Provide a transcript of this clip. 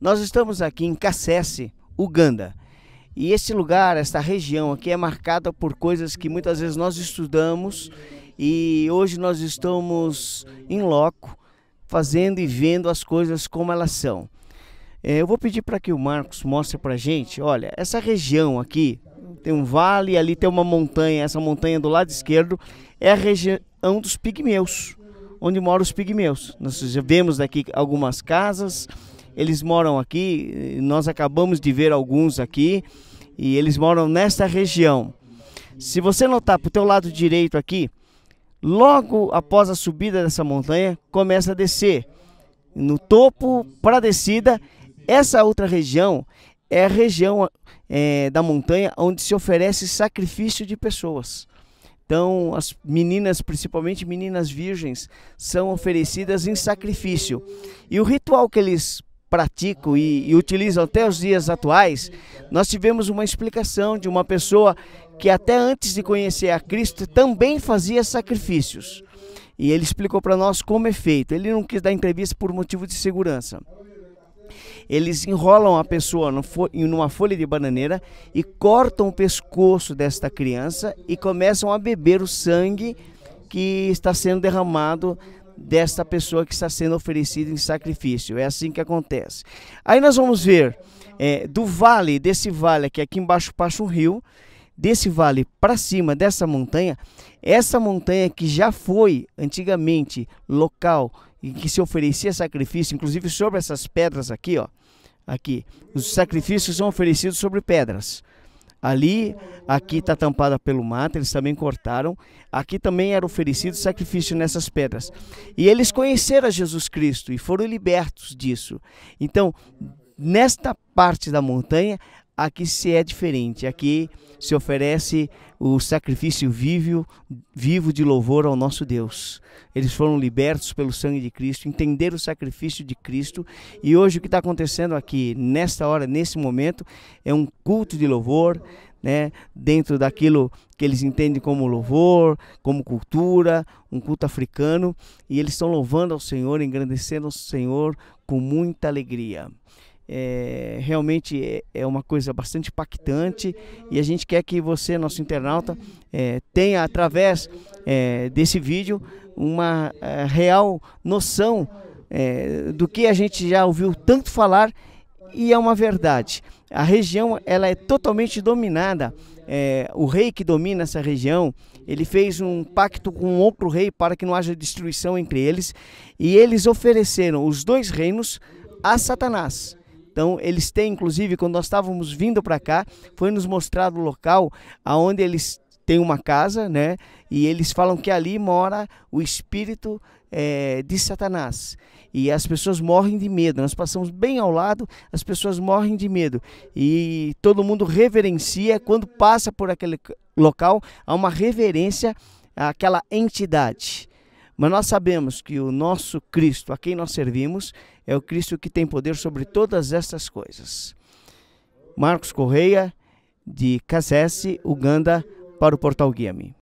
Nós estamos aqui em Kasese, Uganda. E este lugar, esta região aqui é marcada por coisas que muitas vezes nós estudamos e hoje nós estamos em loco fazendo e vendo as coisas como elas são. É, eu vou pedir para que o Marcos mostre para gente. Olha, essa região aqui tem um vale, ali tem uma montanha. Essa montanha do lado esquerdo é a região dos pigmeus, onde moram os pigmeus. Nós já vemos daqui algumas casas eles moram aqui, nós acabamos de ver alguns aqui, e eles moram nesta região. Se você notar para o teu lado direito aqui, logo após a subida dessa montanha, começa a descer. No topo para a descida, essa outra região é a região é, da montanha onde se oferece sacrifício de pessoas. Então, as meninas, principalmente meninas virgens, são oferecidas em sacrifício. E o ritual que eles pratico e, e utilizo até os dias atuais, nós tivemos uma explicação de uma pessoa que até antes de conhecer a Cristo também fazia sacrifícios. E ele explicou para nós como é feito. Ele não quis dar entrevista por motivo de segurança. Eles enrolam a pessoa numa folha de bananeira e cortam o pescoço desta criança e começam a beber o sangue que está sendo derramado desta pessoa que está sendo oferecida em sacrifício. É assim que acontece. Aí nós vamos ver é, do vale, desse vale que aqui embaixo passa um rio, desse vale para cima dessa montanha, essa montanha que já foi antigamente local em que se oferecia sacrifício, inclusive sobre essas pedras aqui, ó, aqui. Os sacrifícios são oferecidos sobre pedras. Ali, aqui está tampada pelo mato, eles também cortaram. Aqui também era oferecido sacrifício nessas pedras. E eles conheceram Jesus Cristo e foram libertos disso. Então, nesta parte da montanha, aqui se é diferente, aqui se oferece o sacrifício vivo, vivo de louvor ao nosso Deus. Eles foram libertos pelo sangue de Cristo, entenderam o sacrifício de Cristo e hoje o que está acontecendo aqui, nesta hora, nesse momento, é um culto de louvor, né, dentro daquilo que eles entendem como louvor, como cultura, um culto africano, e eles estão louvando ao Senhor, engrandecendo ao Senhor com muita alegria. É, realmente é, é, uma coisa bastante impactante e a gente quer que você, nosso internauta, é, tenha através é, desse vídeo uma é, real noção é, do que a gente já ouviu tanto falar e é uma verdade. A região ela é totalmente dominada. o rei que domina essa região, ele fez um pacto com outro rei para que não haja destruição entre eles e eles ofereceram os dois reinos a Satanás. Então, eles têm, inclusive, quando nós estávamos vindo para cá, foi nos mostrado o local aonde eles têm uma casa, né? E eles falam que ali mora o espírito é, de Satanás. E as pessoas morrem de medo. Nós passamos bem ao lado, as pessoas morrem de medo. E todo mundo reverencia quando passa por aquele local, há uma reverência àquela entidade. Mas nós sabemos que o nosso Cristo, a quem nós servimos, é o Cristo que tem poder sobre todas estas coisas. Marcos Correia, de Kasese, Uganda, para o Portal Guia-me.